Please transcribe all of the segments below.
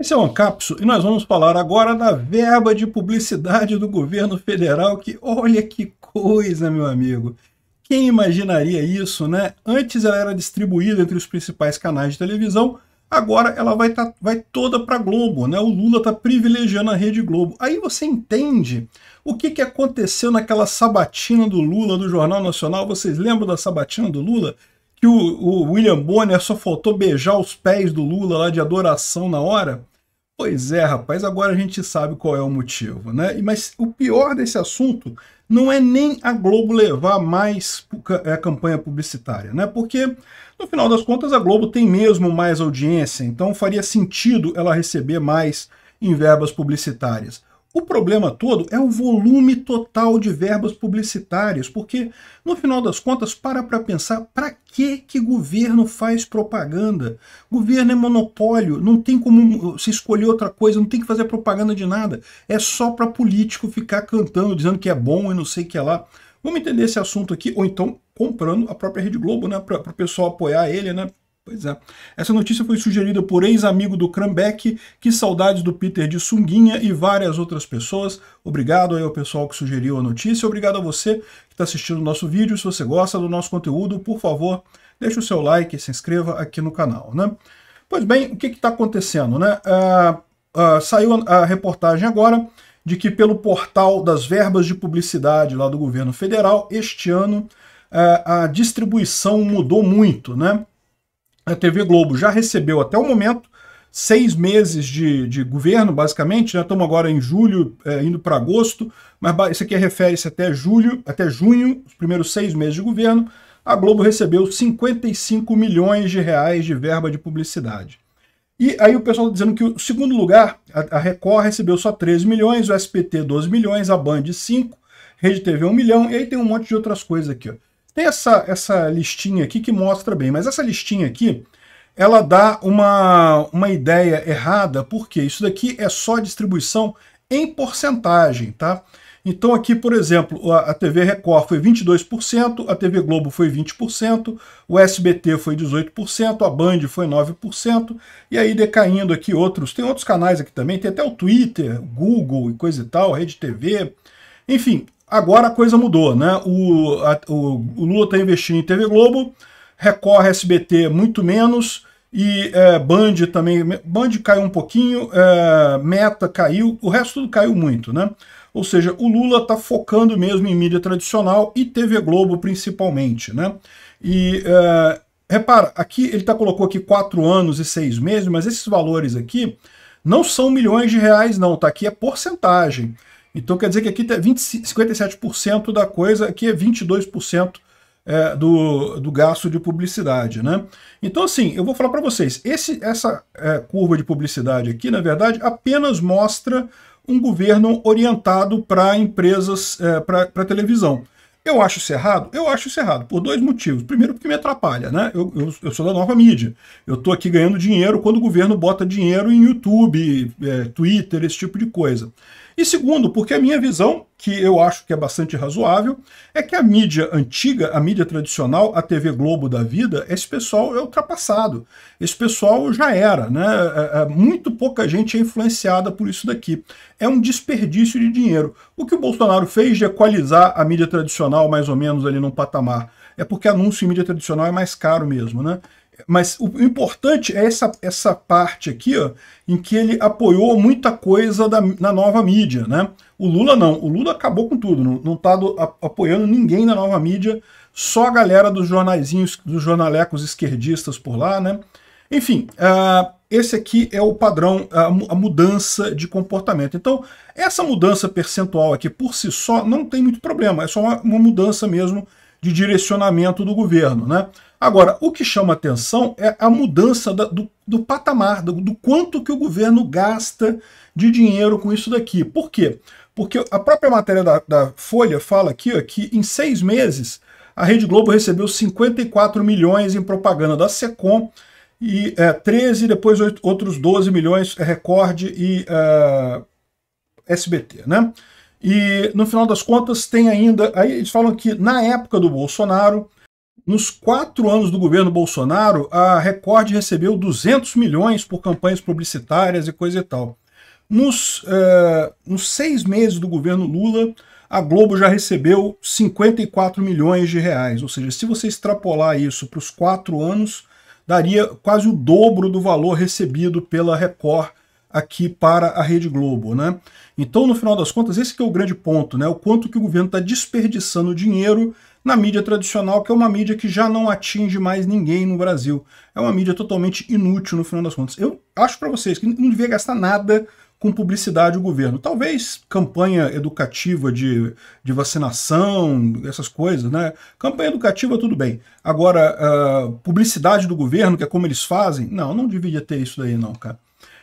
Esse é o Ancapso e nós vamos falar agora da verba de publicidade do governo federal, que olha que coisa, meu amigo. Quem imaginaria isso, né? Antes ela era distribuída entre os principais canais de televisão, agora ela vai, tá, vai toda para Globo, né? O Lula tá privilegiando a Rede Globo. Aí você entende o que, que aconteceu naquela sabatina do Lula do Jornal Nacional. Vocês lembram da sabatina do Lula? que o, o, William Bonner só faltou beijar os pés do Lula lá de adoração na hora. Pois é, rapaz, agora a gente sabe qual é o motivo, né? Mas o pior desse assunto não é nem a Globo levar mais a é, campanha publicitária, né? Porque, no final das contas, a Globo tem mesmo mais audiência, então faria sentido ela receber mais em verbas publicitárias. O problema todo é o volume total de verbas publicitárias, porque no final das contas, para para pensar, para que que governo faz propaganda? Governo é monopólio, não tem como se escolher outra coisa, não tem que fazer propaganda de nada. É só para político ficar cantando, dizendo que é bom e não sei o que é lá. Vamos entender esse assunto aqui, ou então comprando a própria Rede Globo, né, para o pessoal apoiar ele, né? Pois é. Essa notícia foi sugerida por ex-amigo do Crambeck, que saudades do Peter de Sunguinha e várias outras pessoas. Obrigado aí ao pessoal que sugeriu a notícia. Obrigado a você que está assistindo o nosso vídeo. Se você gosta do nosso conteúdo, por favor, deixe o seu like e se inscreva aqui no canal. Né? Pois bem, o que está acontecendo? Né? Uh, uh, saiu a reportagem agora de que pelo portal das verbas de publicidade lá do governo federal, este ano, uh, a distribuição mudou muito, né? a TV Globo já recebeu até o momento seis meses de, de governo, basicamente, né? estamos agora em julho, é, indo para agosto, mas isso aqui refere-se até julho, até junho, os primeiros seis meses de governo, a Globo recebeu 55 milhões de reais de verba de publicidade. E aí o pessoal está dizendo que o segundo lugar, a, a Record recebeu só 13 milhões, o SPT 12 milhões, a Band 5, Rede TV 1 milhão, e aí tem um monte de outras coisas aqui. Ó. Tem essa, essa listinha aqui que mostra bem, mas essa listinha aqui ela dá uma, uma ideia errada, porque isso daqui é só distribuição em porcentagem, tá? Então aqui, por exemplo, a TV Record foi 22%, a TV Globo foi 20%, o SBT foi 18%, a Band foi 9%, e aí decaindo aqui outros, tem outros canais aqui também, tem até o Twitter, Google e coisa e tal, Rede TV, enfim, Agora a coisa mudou, né? O, a, o, o Lula está investindo em TV Globo, Record, SBT muito menos, e é, Band também. Band caiu um pouquinho, é, Meta caiu, o resto tudo caiu muito, né? Ou seja, o Lula está focando mesmo em mídia tradicional e TV Globo principalmente, né? E é, repara, aqui ele tá, colocou aqui quatro anos e seis meses, mas esses valores aqui não são milhões de reais, não, tá? Aqui é porcentagem. Então quer dizer que aqui tem 20, 57% da coisa, aqui é 22% é, do, do gasto de publicidade. Né? Então assim, eu vou falar para vocês, esse, essa é, curva de publicidade aqui, na verdade, apenas mostra um governo orientado para empresas, é, para televisão. Eu acho isso errado? Eu acho isso errado, por dois motivos. Primeiro, porque me atrapalha, né? Eu, eu, eu sou da nova mídia. Eu estou aqui ganhando dinheiro quando o governo bota dinheiro em YouTube, é, Twitter, esse tipo de coisa. E segundo, porque a minha visão, que eu acho que é bastante razoável, é que a mídia antiga, a mídia tradicional, a TV Globo da vida, esse pessoal é ultrapassado. Esse pessoal já era, né? É, é, muito pouca gente é influenciada por isso daqui. É um desperdício de dinheiro. O que o Bolsonaro fez de equalizar a mídia tradicional mais ou menos ali num patamar é porque anúncio em mídia tradicional é mais caro mesmo, né? mas o importante é essa, essa parte aqui, ó, em que ele apoiou muita coisa da, na nova mídia, né? O Lula não, o Lula acabou com tudo, não, não tá do, a, apoiando ninguém na nova mídia, só a galera dos jornaizinhos, dos jornalecos esquerdistas por lá, né? Enfim, uh, esse aqui é o padrão, a, mudança de comportamento. Então, essa mudança percentual aqui por si só não tem muito problema, é só uma, uma mudança mesmo de direcionamento do governo, né? Agora, o que chama atenção é a mudança da, do, do, patamar, do, do, quanto que o governo gasta de dinheiro com isso daqui. Por quê? Porque a própria matéria da, da Folha fala aqui ó, que em seis meses a Rede Globo recebeu 54 milhões em propaganda da SECOM e é, 13, depois outros 12 milhões, é, Record e é, SBT, né? E no final das contas tem ainda, aí eles falam que na época do Bolsonaro nos quatro anos do governo Bolsonaro, a Record recebeu 200 milhões por campanhas publicitárias e coisa e tal. Nos, eh, nos seis meses do governo Lula, a Globo já recebeu 54 milhões de reais. Ou seja, se você extrapolar isso para os quatro anos, daria quase o dobro do valor recebido pela Record aqui para a Rede Globo, né? Então, no final das contas, esse é o grande ponto, né? O quanto que o governo está desperdiçando dinheiro na mídia tradicional, que é uma mídia que já não atinge mais ninguém no Brasil. É uma mídia totalmente inútil no final das contas. Eu acho para vocês que não devia gastar nada com publicidade o governo. Talvez campanha educativa de, de vacinação, essas coisas, né? Campanha educativa, tudo bem. Agora, ah, publicidade do governo, que é como eles fazem, não, não devia ter isso daí, não, cara.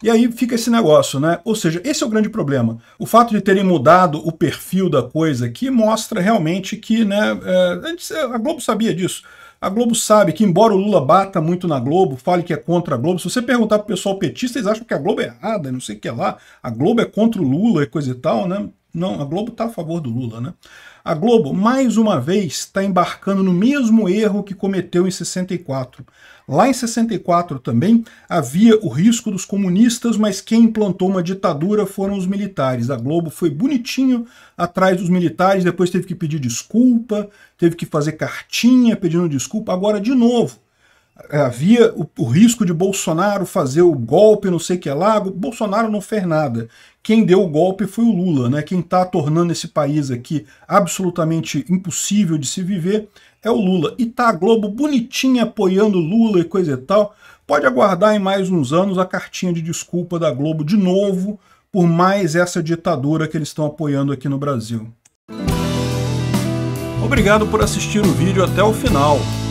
E aí fica esse negócio, né? Ou seja, esse é o grande problema. O fato de terem mudado o perfil da coisa aqui mostra realmente que, né? É, a Globo sabia disso. A Globo sabe que, embora o Lula bata muito na Globo, fale que é contra a Globo, se você perguntar pro pessoal petista, eles acham que a Globo é errada, não sei o que lá. A Globo é contra o Lula e coisa e tal, né? Não, a Globo está a favor do Lula, né? A Globo, mais uma vez, está embarcando no mesmo erro que cometeu em 64. Lá em 64 também havia o risco dos comunistas, mas quem implantou uma ditadura foram os militares. A Globo foi bonitinho atrás dos militares, depois teve que pedir desculpa, teve que fazer cartinha pedindo desculpa. Agora, de novo, eh, havia o, o, risco de Bolsonaro fazer o golpe, não sei o que lá, Bolsonaro não fez nada quem deu o golpe foi o Lula, né? Quem está tornando esse país aqui absolutamente impossível de se viver é o Lula. E tá a Globo bonitinha apoiando Lula e coisa e tal. Pode aguardar em mais uns anos a cartinha de desculpa da Globo de novo por mais essa ditadura que eles estão apoiando aqui no Brasil. Obrigado por assistir o vídeo até o final.